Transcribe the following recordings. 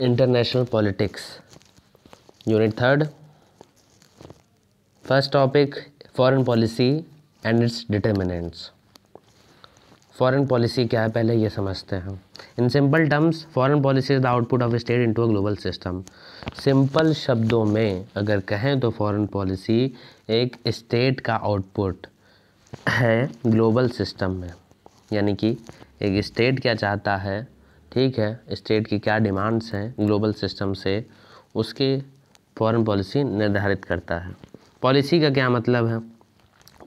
international politics unit third first topic foreign policy and its determinants foreign policy क्या है पहले ये समझते हैं in simple terms foreign policy is the output of state into a global system simple शब्दों में अगर कहें तो फॉरेन पॉलिसी एक स्टेट का आउटपुट है ग्लोबल सिस्टम में यानी कि एक स्टेट क्या चाहता है ठीक है स्टेट की क्या डिमांड्स हैं ग्लोबल सिस्टम से उसकी फॉरेन पॉलिसी निर्धारित करता है पॉलिसी का क्या मतलब है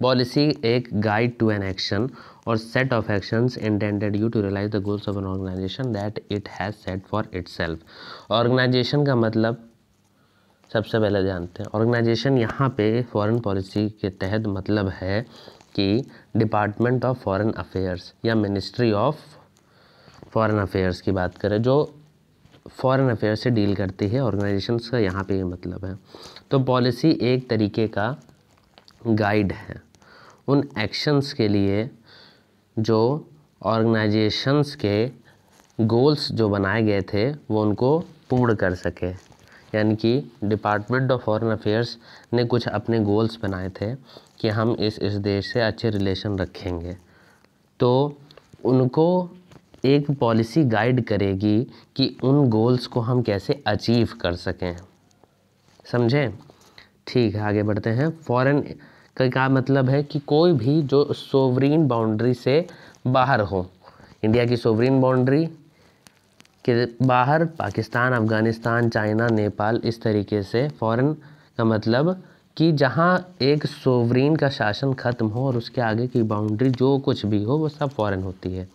पॉलिसी एक गाइड टू एन एक्शन और set of actions intended you to realise the goals of an organisation that it has set for itself organisation का मतलब सबसे पहले जानते हैं ऑर्गेनाइजेशन यहाँ पे फॉरेन पॉलिसी के तहत मतलब है कि डिपार्टमेंट ऑफ फॉरेन अफेयर्स या मिनिस्ट्री ऑफ फ़ॉरेन अफ़ेयर्स की बात करें जो फ़ॉरेन अफेयर्स से डील करती है ऑर्गेनाइजेशन का यहाँ पे ये मतलब है तो पॉलिसी एक तरीके का गाइड है उन एक्शंस के लिए जो ऑर्गेनाइजेशंस के गोल्स जो बनाए गए थे वो उनको पूर्ण कर सके यानी कि डिपार्टमेंट ऑफ फॉरेन अफ़ेयर्स ने कुछ अपने गोल्स बनाए थे कि हम इस इस देश से अच्छे रिलेशन रखेंगे तो उनको एक पॉलिसी गाइड करेगी कि उन गोल्स को हम कैसे अचीव कर सकें समझे ठीक है आगे बढ़ते हैं फॉरेन का क्या मतलब है कि कोई भी जो सोवरीन बाउंड्री से बाहर हो इंडिया की सोवरीन बाउंड्री के बाहर पाकिस्तान अफ़गानिस्तान चाइना नेपाल इस तरीके से फॉरेन का मतलब कि जहाँ एक सोवरीन का शासन ख़त्म हो और उसके आगे की बाउंड्री जो कुछ भी हो वो सब फॉरेन होती है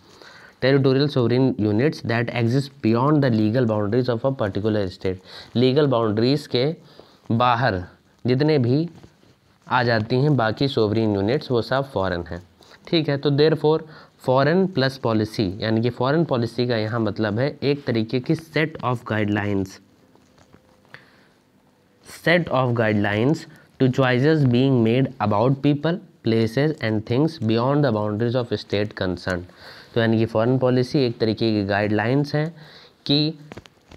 territorial sovereign units that exist beyond the legal boundaries of a particular state legal boundaries के बाहर जितने भी आ जाती हैं बाकी सोवरिन यूनिट्स वो सब फॉरेन हैं ठीक है तो therefore foreign plus policy यानी कि फॉरन पॉलिसी का यहाँ मतलब है एक तरीके की set of guidelines set of guidelines to choices being made about people places and things beyond the boundaries of state concern तो यानी कि फॉरेन पॉलिसी एक तरीके की गाइडलाइंस हैं कि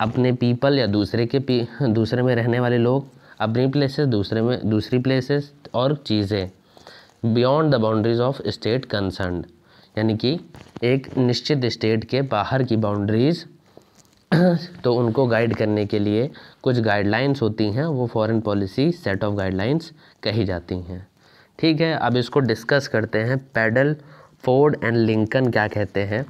अपने पीपल या दूसरे के पी दूसरे में रहने वाले लोग अपनी प्लेसेस दूसरे में दूसरी प्लेसेस और चीज़ें beyond the boundaries of state concern यानी कि एक निश्चित स्टेट के बाहर की बाउंड्रीज़ तो उनको गाइड करने के लिए कुछ गाइडलाइंस होती हैं वो foreign policy set of guidelines कही जाती हैं ठीक है अब इसको डिस्कस करते हैं पैडल फोर्ड एंड लिंकन क्या कहते हैं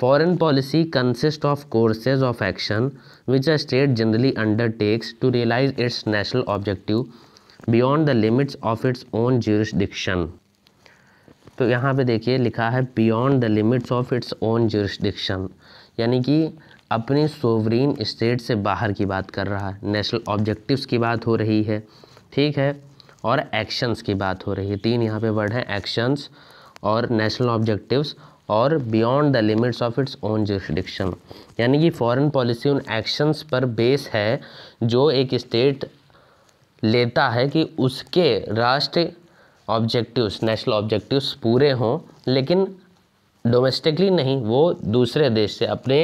foreign policy consist of courses of action which a state generally undertakes to realise its national objective beyond the limits of its own jurisdiction तो यहाँ पे देखिए लिखा है beyond the limits of its own jurisdiction यानी कि अपनी sovereign state से बाहर की बात कर रहा है नेशनल ऑब्जेक्टिव्स की बात हो रही है ठीक है और एक्शंस की बात हो रही है तीन यहाँ पे वर्ड हैं एक्शंस और नेशनल ऑब्जेक्टिव्स और beyond the limits of its own jurisdiction यानी कि फॉरेन पॉलिसी उन एक्शंस पर बेस है जो एक स्टेट लेता है कि उसके राष्ट्र ऑब्जेक्टिव्स नेशनल ऑब्जेक्टिव्स पूरे हों लेकिन डोमेस्टिकली नहीं वो दूसरे देश से अपने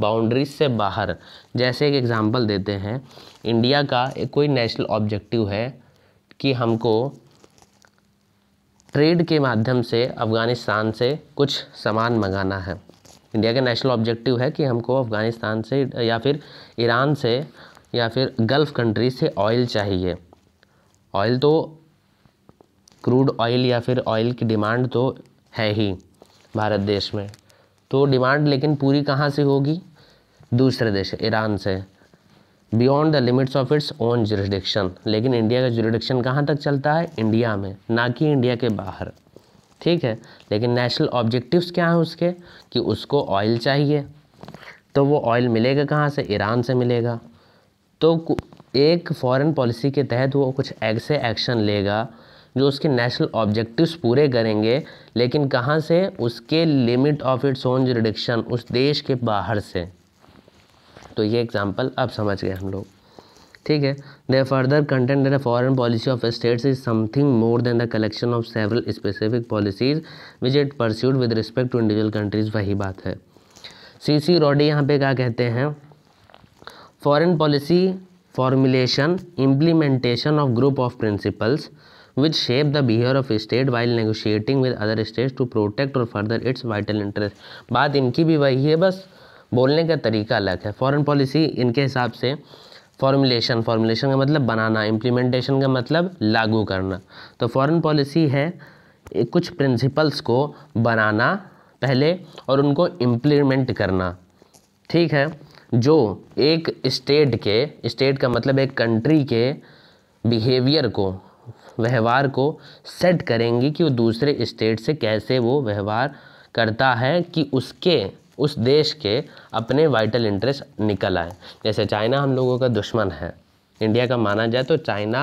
बाउंड्रीज से बाहर जैसे एक एग्ज़ाम्पल देते हैं इंडिया का एक कोई नेशनल ऑब्जेक्टिव है कि हमको ट्रेड के माध्यम से अफ़गानिस्तान से कुछ सामान मंगाना है इंडिया का नेशनल ऑब्जेक्टिव है कि हमको अफ़गानिस्तान से या फिर ईरान से या फिर गल्फ़ कंट्री से ऑयल चाहिए ऑयल तो क्रूड ऑयल या फिर ऑयल की डिमांड तो है ही भारत देश में तो डिमांड लेकिन पूरी कहाँ से होगी दूसरे देश ईरान से beyond the limits of its own jurisdiction लेकिन इंडिया का जुरिडिक्शन कहाँ तक चलता है इंडिया में ना कि इंडिया के बाहर ठीक है लेकिन नेशनल ऑब्जेक्टिव्स क्या हैं उसके कि उसको ऑयल चाहिए तो वो ऑयल मिलेगा कहाँ से ईरान से मिलेगा तो एक फॉरेन पॉलिसी के तहत वो कुछ ऐसे एक्शन लेगा जो उसके नेशनल ऑब्जेक्टिव्स पूरे करेंगे लेकिन कहाँ से उसके limit of its own jurisdiction उस देश के बाहर से तो ये एग्जाम्पल अब समझ गए हम लोग ठीक है the further content in foreign policy of states is something more than the collection of several specific policies which it pursued with respect to individual countries वही बात है सी सी रॉडी यहाँ पे क्या कहते हैं foreign policy formulation implementation of group of principles which shape the behaviour of state while negotiating with other states to protect और further its vital interest बात इनकी भी वही है बस बोलने का तरीका अलग है फॉरेन पॉलिसी इनके हिसाब से फॉर्मुलेशन फॉर्मुलेशन का मतलब बनाना इम्प्लीमेंटेशन का मतलब लागू करना तो फॉरेन पॉलिसी है कुछ प्रिंसिपल्स को बनाना पहले और उनको इम्प्लीमेंट करना ठीक है जो एक स्टेट के स्टेट का मतलब एक कंट्री के बिहेवियर को व्यवहार को सेट करेंगी कि वो दूसरे स्टेट से कैसे वो व्यवहार करता है कि उसके उस देश के अपने वाइटल इंटरेस्ट निकल आए जैसे चाइना हम लोगों का दुश्मन है इंडिया का माना जाए तो चाइना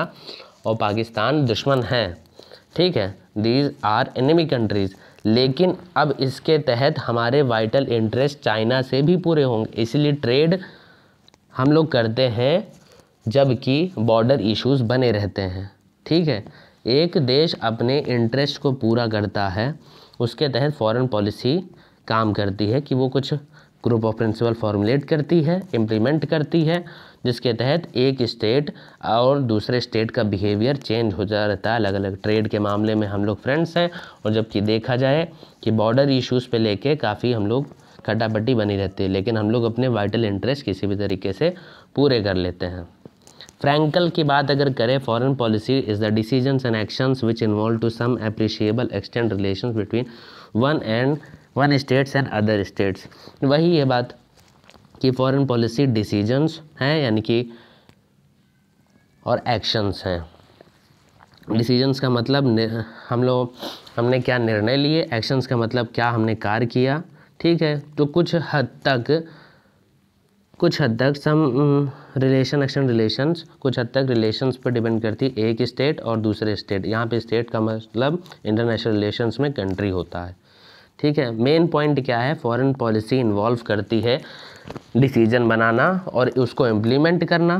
और पाकिस्तान दुश्मन हैं ठीक है दीज आर एनिमी कंट्रीज़ लेकिन अब इसके तहत हमारे वाइटल इंटरेस्ट चाइना से भी पूरे होंगे इसलिए ट्रेड हम लोग करते हैं जबकि बॉर्डर इश्यूज बने रहते हैं ठीक है एक देश अपने इंटरेस्ट को पूरा करता है उसके तहत फॉरेन पॉलिसी काम करती है कि वो कुछ ग्रुप ऑफ प्रिंसिपल फॉर्मुलेट करती है इम्प्लीमेंट करती है जिसके तहत एक स्टेट और दूसरे स्टेट का बिहेवियर चेंज हो जा रहता है अलग अलग ट्रेड के मामले में हम लोग फ्रेंड्स हैं और जबकि देखा जाए कि बॉर्डर इश्यूज़ पे लेके काफ़ी हम लोग कटापट्टी बनी रहती है लेकिन हम लोग अपने वाइटल इंटरेस्ट किसी भी तरीके से पूरे कर लेते हैं फ्रैंकल की बात अगर करें foreign policy is the decision and actions which involve to some appreciable extend relation between one and one states and other states वही ये बात कि फॉरेन पॉलिसी डिसीजंस हैं यानी कि और एक्शंस हैं डिसीजंस का मतलब हम लोग हमने क्या निर्णय लिए एक्शंस का मतलब क्या हमने कार्य किया ठीक है तो कुछ हद तक कुछ हद तक सम रिलेशन एक्शन रिलेशंस कुछ हद तक रिलेशंस पर डिपेंड करती है एक स्टेट और दूसरे स्टेट यहाँ पे स्टेट का मतलब इंटरनेशनल रिलेशंस में कंट्री होता है ठीक है मेन पॉइंट क्या है फॉरेन पॉलिसी इन्वॉल्व करती है डिसीजन बनाना और उसको इम्प्लीमेंट करना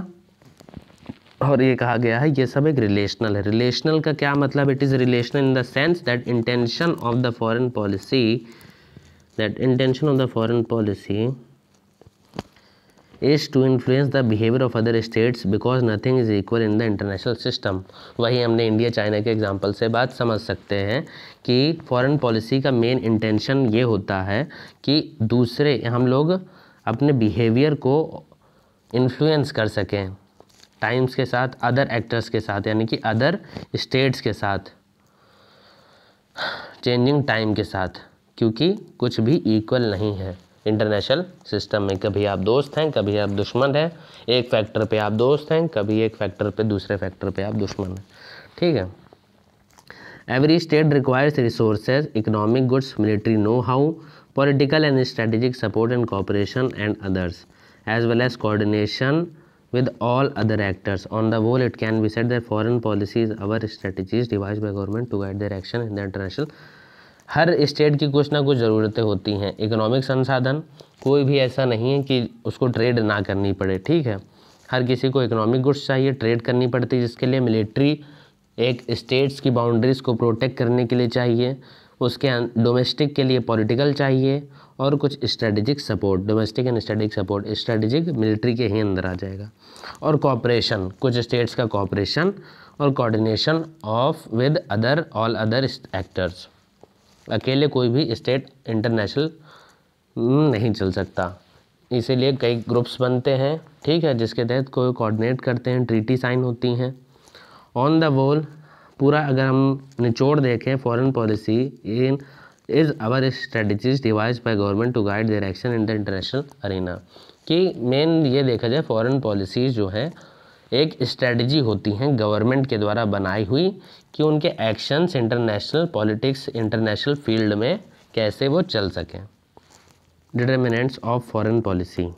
और ये कहा गया है ये सब एक रिलेशनल है रिलेशनल का क्या मतलब it is relational in the sense that intention of the foreign policy that intention of the foreign policy is to influence the behaviour of other states because nothing is equal in the international system वही हमने India China के example से बात समझ सकते हैं कि foreign policy का मेन इंटेंशन ये होता है कि दूसरे हम लोग अपने बिहेवियर को इन्फ्लुएंस कर सकें टाइम्स के साथ अदर एक्टर्स के साथ यानी कि अदर स्टेट्स के साथ चेंजिंग टाइम के साथ क्योंकि कुछ भी इक्वल नहीं है इंटरनेशनल सिस्टम में कभी आप दोस्त हैं कभी आप दुश्मन हैं एक फैक्टर पे आप दोस्त हैं कभी एक फैक्टर पे दूसरे फैक्टर पे आप दुश्मन हैं ठीक है every state requires resources economic goods military know how political and strategic support and cooperation and others as well as coordination with all other actors on the whole it can be set that foreign policies our our devise by government to guide their action in the international हर स्टेट की कुछ ना कुछ ज़रूरतें होती हैं economic संसाधन कोई भी ऐसा नहीं है कि उसको ट्रेड ना करनी पड़े ठीक है हर किसी को इकोनॉमिक गुड्स चाहिए ट्रेड करनी पड़ती है जिसके लिए मिलिट्री एक स्टेट्स की बाउंड्रीज़ को प्रोटेक्ट करने के लिए चाहिए उसके अं-, डोमेस्टिक के लिए पॉलिटिकल चाहिए और कुछ strategic support domestic and strategic support strategic military के ही अंदर आ जाएगा और कॉपरेशन कुछ स्टेट्स का कॉपरेशन और coordination of with other all other actors अकेले कोई भी स्टेट इंटरनेशनल नहीं चल सकता इसीलिए कई ग्रुप्स बनते हैं ठीक है जिसके तहत कोई कोऑर्डिनेट करते हैं ट्रीटी साइन होती हैं ऑन द वोल पूरा अगर हम निचोड़ देखें foreign policy in is our strategies devise by government to guide direction in the international arena कि मेन ये देखा जाए फॉरेन पॉलिसीज़ जो है एक स्ट्रेटजी होती हैं गवर्नमेंट के द्वारा बनाई हुई कि उनके actions international politics international field में कैसे वो चल सकें डिटर्मिनेंट्स ऑफ फॉरेन पॉलिसी